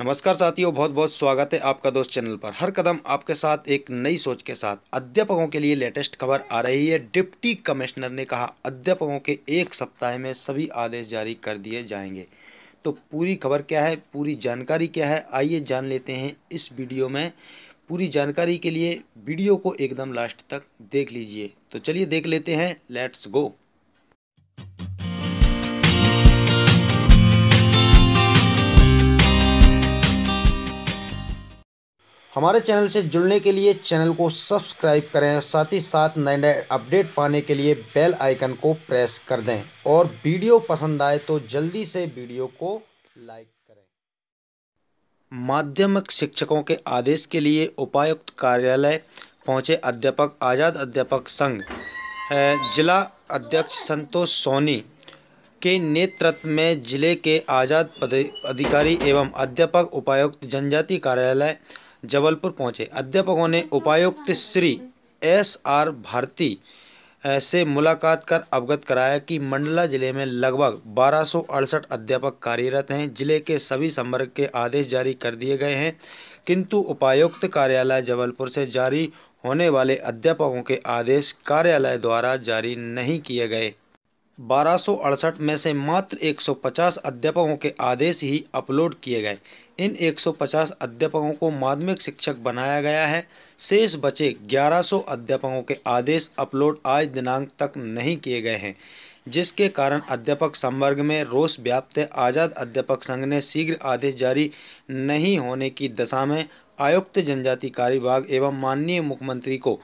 नमस्कार साथियों बहुत बहुत स्वागत है आपका दोस्त चैनल पर हर कदम आपके साथ एक नई सोच के साथ अध्यापकों के लिए लेटेस्ट खबर आ रही है डिप्टी कमिश्नर ने कहा अध्यापकों के एक सप्ताह में सभी आदेश जारी कर दिए जाएंगे तो पूरी खबर क्या है पूरी जानकारी क्या है आइए जान लेते हैं इस वीडियो में पूरी जानकारी के लिए वीडियो को एकदम लास्ट तक देख लीजिए तो चलिए देख लेते हैं लेट्स गो हमारे चैनल से जुड़ने के लिए चैनल को सब्सक्राइब करें साथ ही साथ नए नए अपडेट पाने के लिए बेल आइकन को प्रेस कर दें और वीडियो पसंद आए तो जल्दी से वीडियो को लाइक करें माध्यमिक शिक्षकों के आदेश के लिए उपायुक्त कार्यालय पहुंचे अध्यापक आज़ाद अध्यापक संघ जिला अध्यक्ष संतोष सोनी के नेतृत्व में जिले के आज़ाद अधिकारी एवं अध्यापक उपायुक्त जनजाति कार्यालय जबलपुर पहुंचे अध्यापकों ने उपायुक्त श्री एस आर भारती से मुलाकात कर अवगत कराया कि मंडला जिले में लगभग बारह अध्यापक कार्यरत हैं जिले के सभी संवर्ग के आदेश जारी कर दिए गए हैं किंतु उपायुक्त कार्यालय जबलपुर से जारी होने वाले अध्यापकों के आदेश कार्यालय द्वारा जारी नहीं किए गए 1268 में से मात्र 150 अध्यापकों के आदेश ही अपलोड किए गए इन 150 अध्यापकों को माध्यमिक शिक्षक बनाया गया है शेष बचे 1100 अध्यापकों के आदेश अपलोड आज दिनांक तक नहीं किए गए हैं जिसके कारण अध्यापक संवर्ग में रोष व्याप्त आज़ाद अध्यापक संघ ने शीघ्र आदेश जारी नहीं होने की दशा में आयुक्त जनजाति कार्य विभाग एवं माननीय मुख्यमंत्री को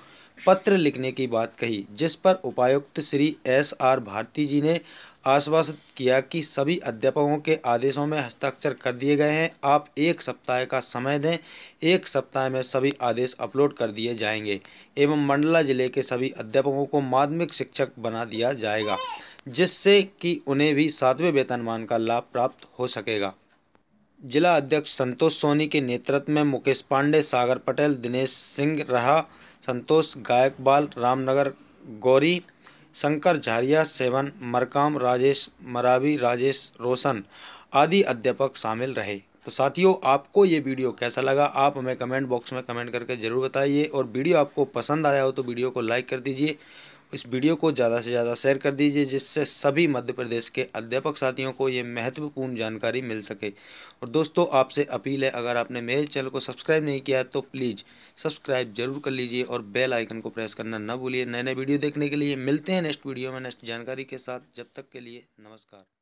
पत्र लिखने की बात कही जिस पर उपायुक्त श्री एस आर भारती जी ने आश्वासित किया कि सभी अध्यापकों के आदेशों में हस्ताक्षर कर दिए गए हैं आप एक सप्ताह का समय दें एक सप्ताह में सभी आदेश अपलोड कर दिए जाएंगे एवं मंडला जिले के सभी अध्यापकों को माध्यमिक शिक्षक बना दिया जाएगा जिससे कि उन्हें भी सातवें वेतनमान का लाभ प्राप्त हो सकेगा जिला अध्यक्ष संतोष सोनी के नेतृत्व में मुकेश पांडे सागर पटेल दिनेश सिंह रहा संतोष गायकबाल रामनगर गौरी शंकर झारिया सेवन मरकाम राजेश मरावी राजेश रोशन आदि अध्यापक शामिल रहे तो साथियों आपको ये वीडियो कैसा लगा आप हमें कमेंट बॉक्स में कमेंट करके ज़रूर बताइए और वीडियो आपको पसंद आया हो तो वीडियो को लाइक कर दीजिए इस वीडियो को ज़्यादा से ज़्यादा शेयर कर दीजिए जिससे सभी मध्य प्रदेश के अध्यापक साथियों को ये महत्वपूर्ण जानकारी मिल सके और दोस्तों आपसे अपील है अगर आपने मेरे चैनल को सब्सक्राइब नहीं किया तो प्लीज़ सब्सक्राइब जरूर कर लीजिए और बेल आइकन को प्रेस करना न भूलिए नए नए वीडियो देखने के लिए मिलते हैं नेक्स्ट वीडियो में नेक्स्ट जानकारी के साथ जब तक के लिए नमस्कार